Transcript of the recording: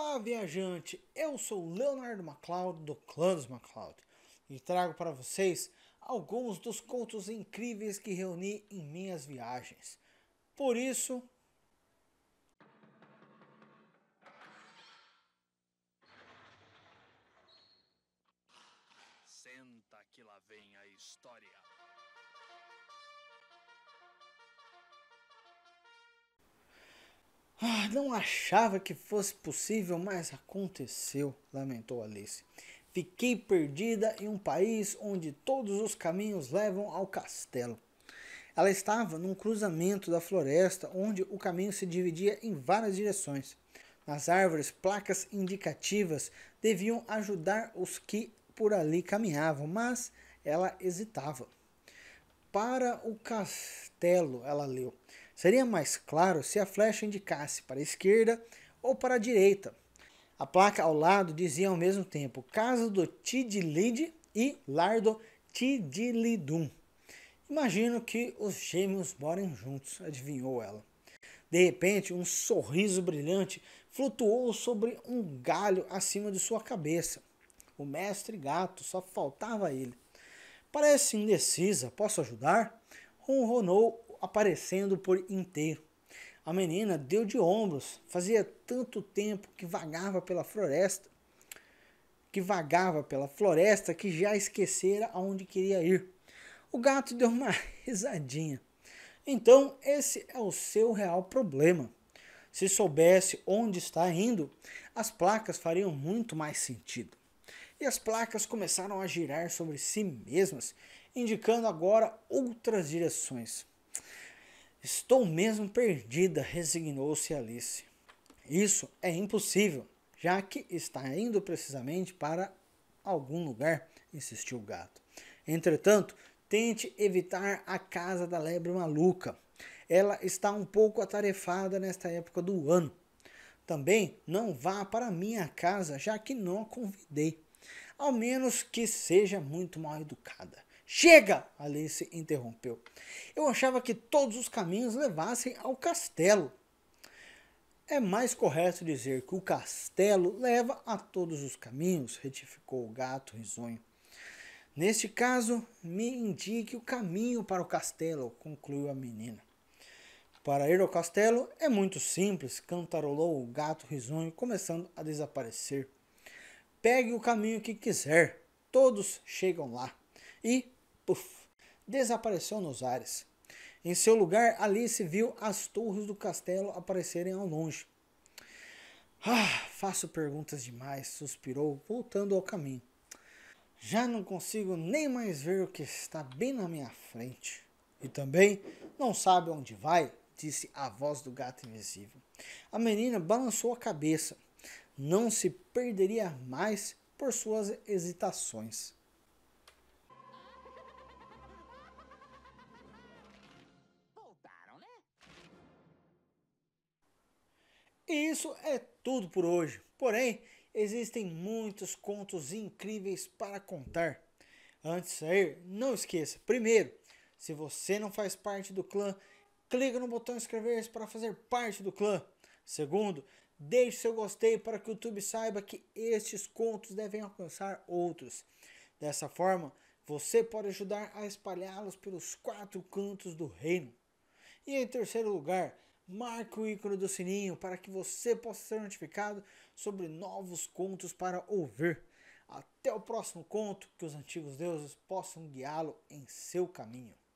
Olá, viajante! Eu sou Leonardo MacLeod, do Clã dos MacLeod, e trago para vocês alguns dos contos incríveis que reuni em minhas viagens. Por isso. Senta que lá vem a história. Ah, não achava que fosse possível, mas aconteceu, lamentou Alice. Fiquei perdida em um país onde todos os caminhos levam ao castelo. Ela estava num cruzamento da floresta onde o caminho se dividia em várias direções. Nas árvores, placas indicativas deviam ajudar os que por ali caminhavam, mas ela hesitava. Para o castelo, ela leu. Seria mais claro se a flecha indicasse para a esquerda ou para a direita. A placa ao lado dizia ao mesmo tempo Casa do Tidilid e Lardo Tidilidum. Imagino que os gêmeos moram juntos, adivinhou ela. De repente, um sorriso brilhante flutuou sobre um galho acima de sua cabeça. O mestre gato só faltava ele. Parece indecisa, posso ajudar? Ronronou aparecendo por inteiro. A menina deu de ombros. Fazia tanto tempo que vagava pela floresta, que vagava pela floresta, que já esquecera aonde queria ir. O gato deu uma risadinha. Então, esse é o seu real problema. Se soubesse onde está indo, as placas fariam muito mais sentido. E as placas começaram a girar sobre si mesmas, indicando agora outras direções. Estou mesmo perdida, resignou-se Alice. Isso é impossível, já que está indo precisamente para algum lugar, insistiu o gato. Entretanto, tente evitar a casa da lebre maluca. Ela está um pouco atarefada nesta época do ano. Também não vá para minha casa, já que não a convidei, ao menos que seja muito mal educada. Chega! Alice interrompeu. Eu achava que todos os caminhos levassem ao castelo. É mais correto dizer que o castelo leva a todos os caminhos, retificou o gato risonho. Neste caso, me indique o caminho para o castelo, concluiu a menina. Para ir ao castelo é muito simples, cantarolou o gato risonho, começando a desaparecer. Pegue o caminho que quiser, todos chegam lá. E puff, desapareceu nos ares. Em seu lugar, Alice viu as torres do castelo aparecerem ao longe. Ah, faço perguntas demais, suspirou, voltando ao caminho. Já não consigo nem mais ver o que está bem na minha frente. E também não sabe onde vai, disse a voz do gato invisível. A menina balançou a cabeça. Não se perderia mais por suas hesitações. E isso é tudo por hoje. Porém, existem muitos contos incríveis para contar. Antes de sair, não esqueça: primeiro, se você não faz parte do clã, clica no botão inscrever-se para fazer parte do clã. Segundo, deixe seu gostei para que o YouTube saiba que estes contos devem alcançar outros. Dessa forma, você pode ajudar a espalhá-los pelos quatro cantos do reino. E em terceiro lugar, marque o ícone do sininho para que você possa ser notificado sobre novos contos para ouvir. Até o próximo conto, que os antigos deuses possam guiá-lo em seu caminho.